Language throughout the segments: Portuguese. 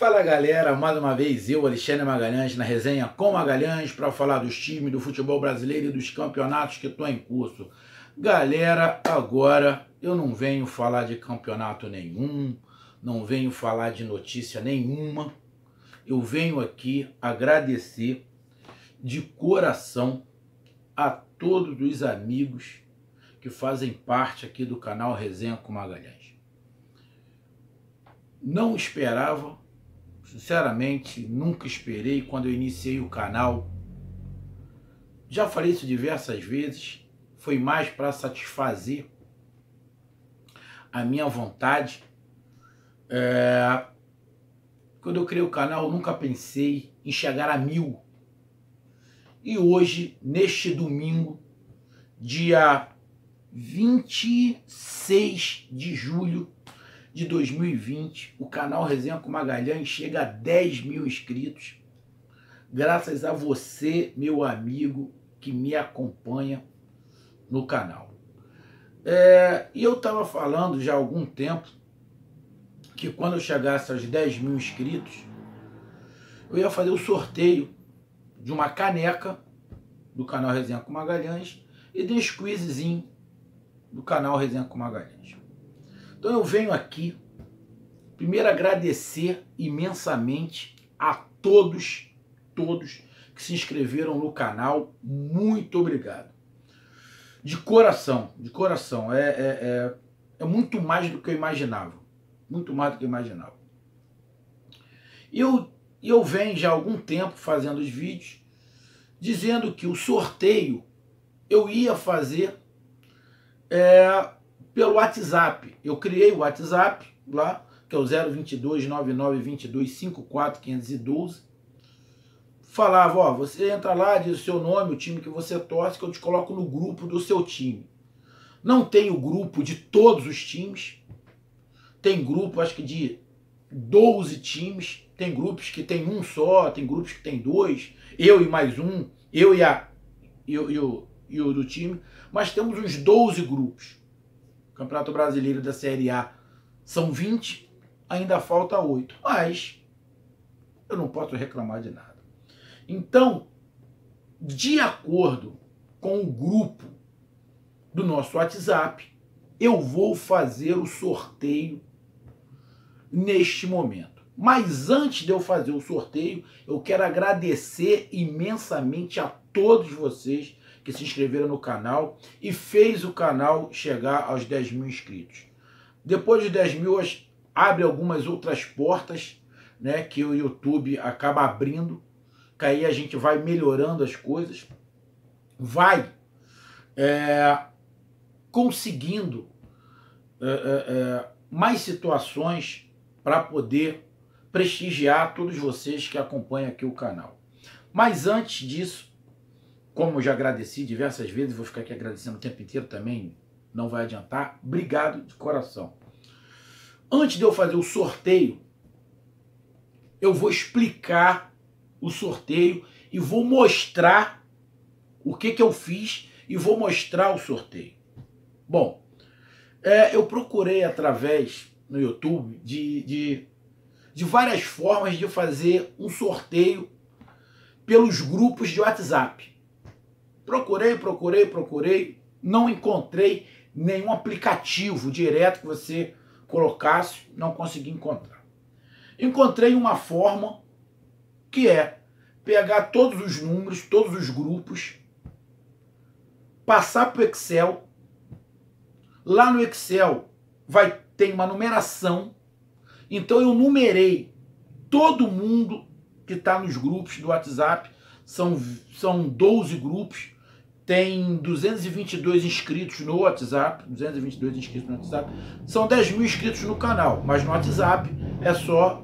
Fala galera, mais uma vez eu, Alexandre Magalhães, na resenha com Magalhães para falar dos times do futebol brasileiro e dos campeonatos que estão em curso. Galera, agora eu não venho falar de campeonato nenhum, não venho falar de notícia nenhuma. Eu venho aqui agradecer de coração a todos os amigos que fazem parte aqui do canal Resenha com Magalhães. Não esperava Sinceramente, nunca esperei quando eu iniciei o canal. Já falei isso diversas vezes, foi mais para satisfazer a minha vontade. É... Quando eu criei o canal, nunca pensei em chegar a mil. E hoje, neste domingo, dia 26 de julho de 2020, o canal Resenha com Magalhães chega a 10 mil inscritos. Graças a você, meu amigo, que me acompanha no canal. É, e eu estava falando já há algum tempo que quando eu chegasse aos 10 mil inscritos, eu ia fazer o sorteio de uma caneca do canal Resenha com Magalhães e de um squeezezinho do canal Resenha com Magalhães. Então eu venho aqui, primeiro agradecer imensamente a todos, todos que se inscreveram no canal. Muito obrigado. De coração, de coração. É, é, é, é muito mais do que eu imaginava. Muito mais do que eu imaginava. Eu, eu venho já há algum tempo fazendo os vídeos dizendo que o sorteio eu ia fazer é, pelo WhatsApp. Eu criei o WhatsApp lá, que é o 022 9922 54512. Falava, ó, você entra lá, diz o seu nome, o time que você torce, que eu te coloco no grupo do seu time. Não tem o grupo de todos os times. Tem grupo, acho que de 12 times. Tem grupos que tem um só, tem grupos que tem dois. Eu e mais um, eu e a. Eu, eu, e o do time, mas temos uns 12 grupos. Campeonato Brasileiro da Série A são 20, ainda falta 8. Mas eu não posso reclamar de nada. Então, de acordo com o grupo do nosso WhatsApp, eu vou fazer o sorteio neste momento. Mas antes de eu fazer o sorteio, eu quero agradecer imensamente a todos vocês que se inscreveram no canal e fez o canal chegar aos 10 mil inscritos. Depois de 10 mil, abre algumas outras portas né, que o YouTube acaba abrindo, que aí a gente vai melhorando as coisas, vai é, conseguindo é, é, é mais situações para poder prestigiar todos vocês que acompanham aqui o canal. Mas antes disso, como já agradeci diversas vezes, vou ficar aqui agradecendo o tempo inteiro também, não vai adiantar. Obrigado de coração. Antes de eu fazer o sorteio, eu vou explicar o sorteio e vou mostrar o que, que eu fiz e vou mostrar o sorteio. Bom, é, eu procurei através no YouTube de, de, de várias formas de fazer um sorteio pelos grupos de WhatsApp. Procurei, procurei, procurei, não encontrei nenhum aplicativo direto que você colocasse, não consegui encontrar. Encontrei uma forma que é pegar todos os números, todos os grupos, passar para o Excel. Lá no Excel vai tem uma numeração. Então eu numerei todo mundo que está nos grupos do WhatsApp. São, são 12 grupos tem 222 inscritos no WhatsApp, 222 inscritos no WhatsApp, são 10 mil inscritos no canal, mas no WhatsApp é só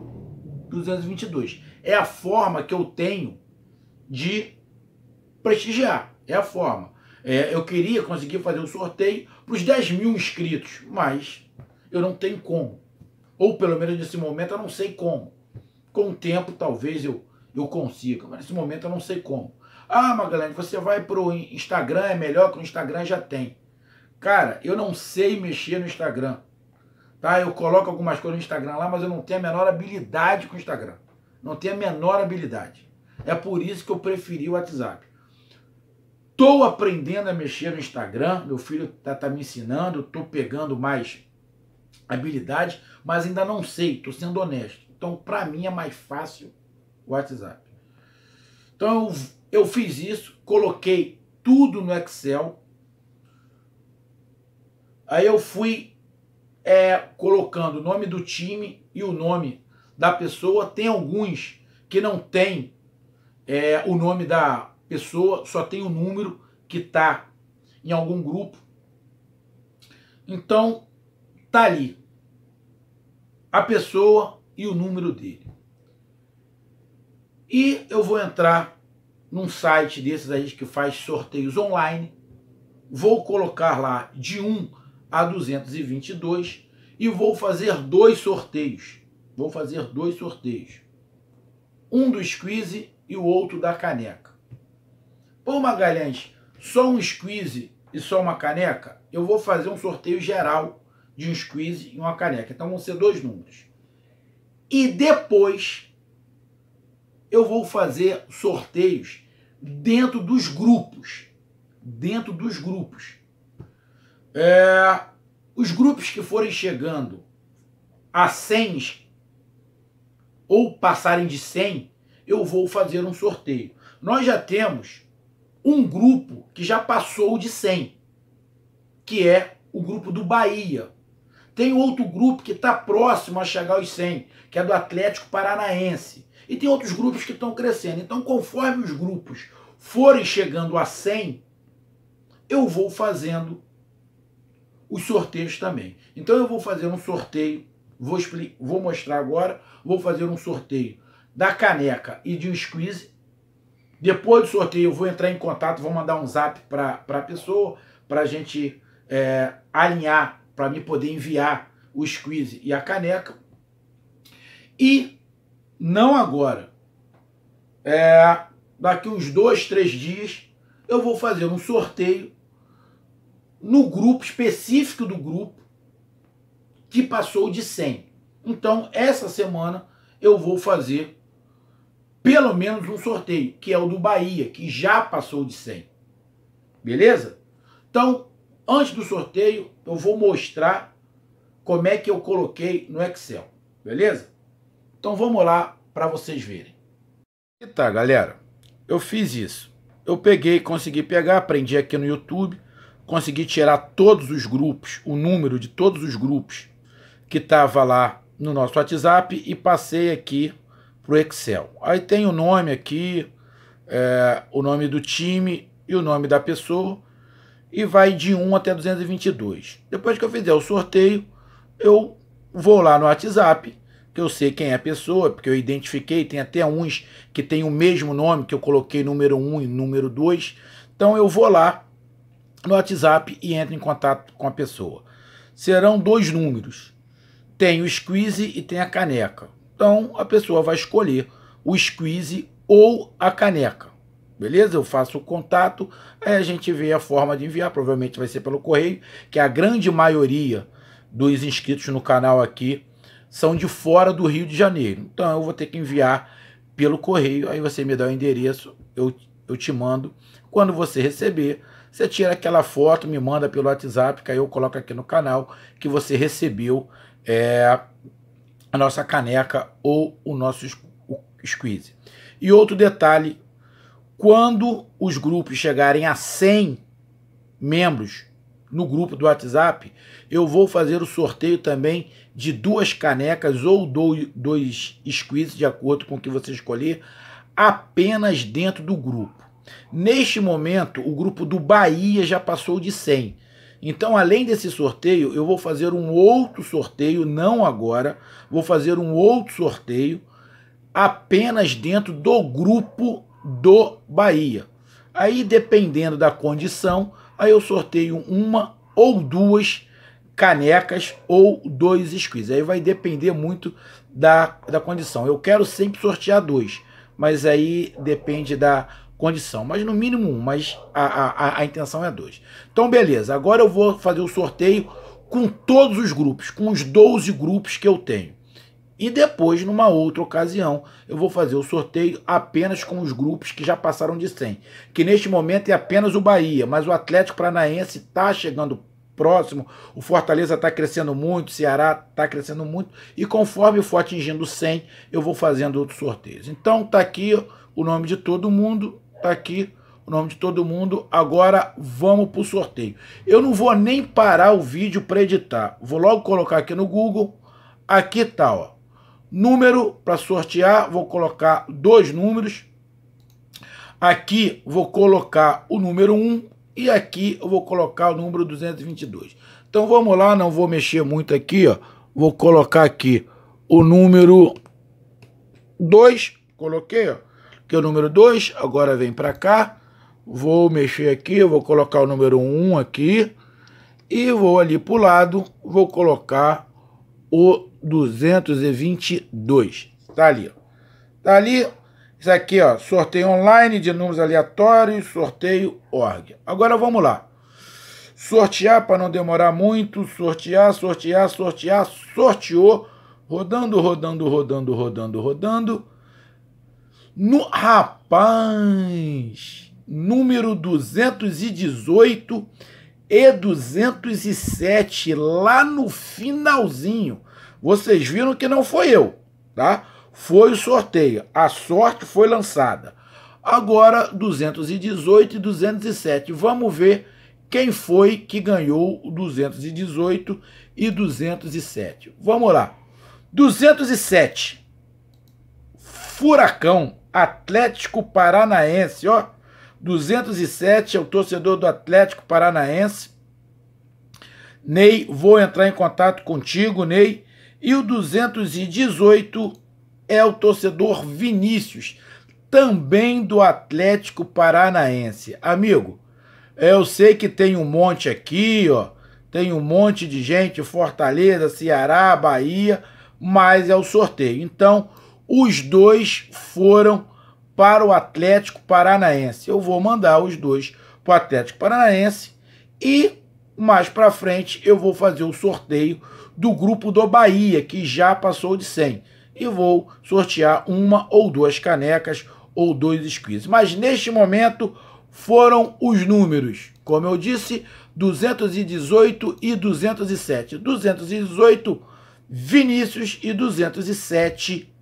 222. É a forma que eu tenho de prestigiar, é a forma. É, eu queria conseguir fazer um sorteio para os 10 mil inscritos, mas eu não tenho como. Ou pelo menos nesse momento eu não sei como. Com o tempo talvez eu, eu consiga, mas nesse momento eu não sei como. Ah, Magalhães, você vai pro Instagram, é melhor que o Instagram já tem. Cara, eu não sei mexer no Instagram. Tá? Eu coloco algumas coisas no Instagram lá, mas eu não tenho a menor habilidade com o Instagram. Não tenho a menor habilidade. É por isso que eu preferi o WhatsApp. Tô aprendendo a mexer no Instagram, meu filho tá, tá me ensinando, tô pegando mais habilidades, mas ainda não sei, tô sendo honesto. Então, para mim é mais fácil o WhatsApp. Então, eu eu fiz isso, coloquei tudo no Excel. Aí eu fui é, colocando o nome do time e o nome da pessoa. Tem alguns que não tem é, o nome da pessoa, só tem o número que tá em algum grupo. Então, tá ali a pessoa e o número dele. E eu vou entrar num site desses aí que faz sorteios online. Vou colocar lá de 1 a 222 e vou fazer dois sorteios. Vou fazer dois sorteios. Um do squeeze e o outro da caneca. Pô, Magalhães, só um squeeze e só uma caneca? Eu vou fazer um sorteio geral de um squeeze e uma caneca. Então vão ser dois números. E depois eu vou fazer sorteios dentro dos grupos. Dentro dos grupos. É, os grupos que forem chegando a 100 ou passarem de 100, eu vou fazer um sorteio. Nós já temos um grupo que já passou de 100, que é o grupo do Bahia. Tem outro grupo que está próximo a chegar aos 100, que é do Atlético Paranaense. E tem outros grupos que estão crescendo. Então, conforme os grupos forem chegando a 100, eu vou fazendo os sorteios também. Então, eu vou fazer um sorteio, vou, vou mostrar agora, vou fazer um sorteio da caneca e de um squeeze. Depois do sorteio, eu vou entrar em contato, vou mandar um zap para a pessoa, para a gente é, alinhar, para me poder enviar o squeeze e a caneca. E não agora. É, daqui uns dois, três dias, eu vou fazer um sorteio no grupo específico do grupo que passou de 100. Então, essa semana eu vou fazer pelo menos um sorteio, que é o do Bahia, que já passou de 100. Beleza? Então, antes do sorteio, eu vou mostrar como é que eu coloquei no Excel. Beleza? Então vamos lá para vocês verem. E tá, galera. Eu fiz isso. Eu peguei, consegui pegar, aprendi aqui no YouTube, consegui tirar todos os grupos, o número de todos os grupos que tava lá no nosso WhatsApp e passei aqui pro Excel. Aí tem o nome aqui, é, o nome do time e o nome da pessoa e vai de 1 até 222. Depois que eu fizer o sorteio, eu vou lá no WhatsApp que eu sei quem é a pessoa, porque eu identifiquei, tem até uns que tem o mesmo nome que eu coloquei número 1 um e número 2. Então eu vou lá no WhatsApp e entro em contato com a pessoa. Serão dois números. Tem o squeeze e tem a caneca. Então a pessoa vai escolher o squeeze ou a caneca. Beleza? Eu faço o contato, aí a gente vê a forma de enviar, provavelmente vai ser pelo correio, que a grande maioria dos inscritos no canal aqui são de fora do Rio de Janeiro. Então eu vou ter que enviar pelo correio, aí você me dá o endereço, eu, eu te mando. Quando você receber, você tira aquela foto, me manda pelo WhatsApp, que aí eu coloco aqui no canal que você recebeu é, a nossa caneca ou o nosso squeeze. E outro detalhe, quando os grupos chegarem a 100 membros no grupo do WhatsApp, eu vou fazer o sorteio também de duas canecas ou dois squeezes, de acordo com o que você escolher, apenas dentro do grupo. Neste momento, o grupo do Bahia já passou de 100. Então, além desse sorteio, eu vou fazer um outro sorteio, não agora, vou fazer um outro sorteio apenas dentro do grupo do Bahia. Aí, dependendo da condição, aí eu sorteio uma ou duas canecas ou dois squeeze. Aí vai depender muito da, da condição. Eu quero sempre sortear dois, mas aí depende da condição. Mas no mínimo um, mas a, a, a intenção é dois. Então beleza, agora eu vou fazer o sorteio com todos os grupos, com os 12 grupos que eu tenho. E depois, numa outra ocasião, eu vou fazer o sorteio apenas com os grupos que já passaram de 100. Que neste momento é apenas o Bahia, mas o Atlético Paranaense está chegando próximo. O Fortaleza está crescendo muito, o Ceará está crescendo muito. E conforme for atingindo 100, eu vou fazendo outros sorteios. Então tá aqui o nome de todo mundo, tá aqui o nome de todo mundo. Agora vamos para o sorteio. Eu não vou nem parar o vídeo para editar. Vou logo colocar aqui no Google. Aqui tá, ó. Número para sortear, vou colocar dois números. Aqui vou colocar o número 1, um, e aqui eu vou colocar o número 222. Então vamos lá, não vou mexer muito aqui, ó. Vou colocar aqui o número 2, coloquei, ó. Que é o número 2, agora vem para cá. Vou mexer aqui, vou colocar o número 1 um aqui. E vou ali para o lado, vou colocar o 222. Tá ali, ó. Tá ali, isso aqui, ó, sorteio online de números aleatórios, sorteio org. Agora vamos lá. Sortear para não demorar muito, sortear, sortear, sortear, sorteou, rodando, rodando, rodando, rodando, rodando. No rapaz, número 218 e 207 lá no finalzinho. Vocês viram que não foi eu, tá? Foi o sorteio, a sorte foi lançada. Agora 218 e 207. Vamos ver quem foi que ganhou 218 e 207. Vamos lá. 207. Furacão Atlético Paranaense, ó. 207 é o torcedor do Atlético Paranaense. Ney, vou entrar em contato contigo, Ney. E o 218 é o torcedor Vinícius, também do Atlético Paranaense. Amigo, é, eu sei que tem um monte aqui, ó. Tem um monte de gente, Fortaleza, Ceará, Bahia, mas é o sorteio. Então, os dois foram para o Atlético Paranaense. Eu vou mandar os dois para o Atlético Paranaense e mais para frente eu vou fazer o sorteio do grupo do Bahia, que já passou de 100 e vou sortear uma ou duas canecas ou dois squeeze. Mas neste momento foram os números, como eu disse, 218 e 207. 218 Vinícius e 207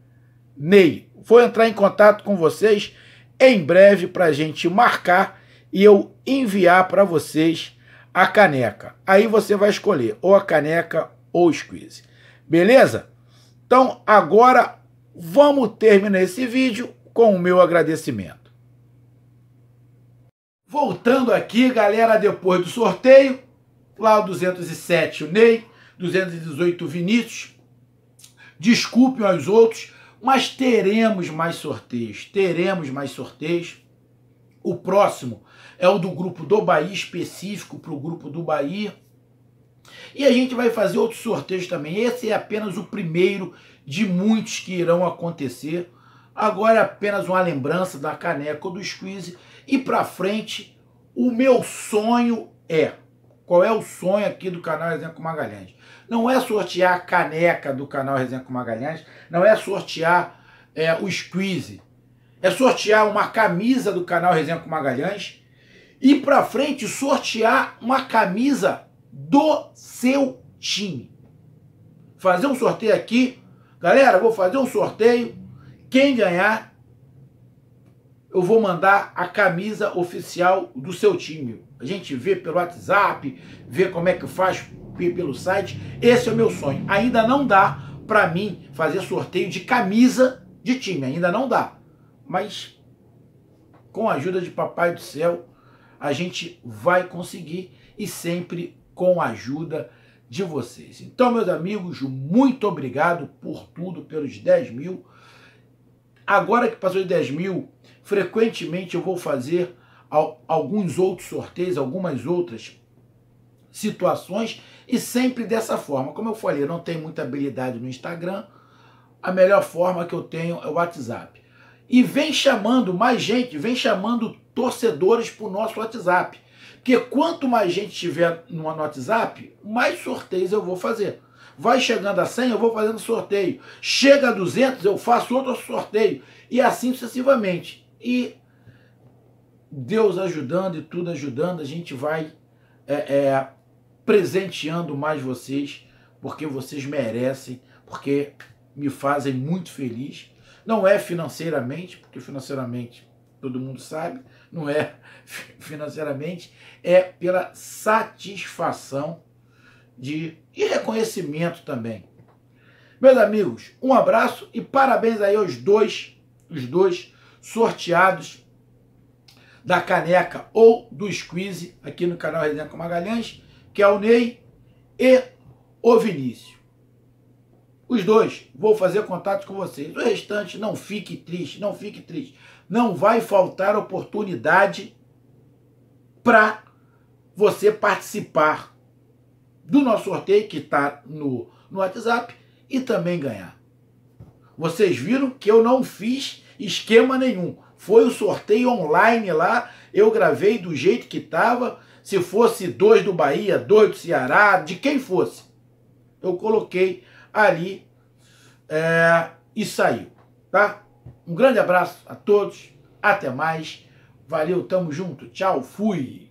Ney. Vou entrar em contato com vocês em breve para a gente marcar e eu enviar para vocês a caneca. Aí você vai escolher ou a caneca ou o squeeze. Beleza? Então, agora vamos terminar esse vídeo com o meu agradecimento. Voltando aqui, galera, depois do sorteio, lá o 207 o Ney, 218 o Vinícius. Desculpem aos outros, mas teremos mais sorteios, teremos mais sorteios. O próximo é o do grupo do Bahia específico para o grupo do Bahia. E a gente vai fazer outros sorteios também. Esse é apenas o primeiro de muitos que irão acontecer. Agora é apenas uma lembrança da caneca ou do squeeze. E para frente, o meu sonho é... Qual é o sonho aqui do canal Resenha com Magalhães? Não é sortear a caneca do canal Resenha com Magalhães. Não é sortear é, o squeeze. É sortear uma camisa do canal Resenha com Magalhães. E para frente, sortear uma camisa do seu time. Fazer um sorteio aqui. Galera, vou fazer um sorteio. Quem ganhar, eu vou mandar a camisa oficial do seu time. A gente vê pelo WhatsApp, vê como é que faz pelo site. Esse é o meu sonho. Ainda não dá para mim fazer sorteio de camisa de time, ainda não dá. Mas com a ajuda de papai do céu, a gente vai conseguir e sempre com a ajuda de vocês. Então, meus amigos, muito obrigado por tudo, pelos 10 mil. Agora que passou de 10 mil, frequentemente eu vou fazer alguns outros sorteios, algumas outras situações e sempre dessa forma. Como eu falei, eu não tenho muita habilidade no Instagram, a melhor forma que eu tenho é o WhatsApp. E vem chamando mais gente, vem chamando torcedores para o nosso WhatsApp que quanto mais gente tiver no WhatsApp, mais sorteios eu vou fazer. Vai chegando a 100, eu vou fazendo sorteio. Chega a 200, eu faço outro sorteio. E assim sucessivamente. E Deus ajudando e tudo ajudando, a gente vai é, é, presenteando mais vocês, porque vocês merecem, porque me fazem muito feliz. Não é financeiramente, porque financeiramente todo mundo sabe, não é financeiramente, é pela satisfação de e reconhecimento também. Meus amigos, um abraço e parabéns aí aos dois, os dois sorteados da caneca ou do squeeze aqui no canal Resenha com Magalhães, que é o Ney e o Vinícius. Os dois, vou fazer contato com vocês. O restante, não fique triste, não fique triste não vai faltar oportunidade para você participar do nosso sorteio que está no, no WhatsApp e também ganhar. Vocês viram que eu não fiz esquema nenhum. Foi o sorteio online lá, eu gravei do jeito que estava. Se fosse dois do Bahia, dois do Ceará, de quem fosse, eu coloquei ali é, e saiu, tá? Um grande abraço a todos, até mais, valeu, tamo junto, tchau, fui!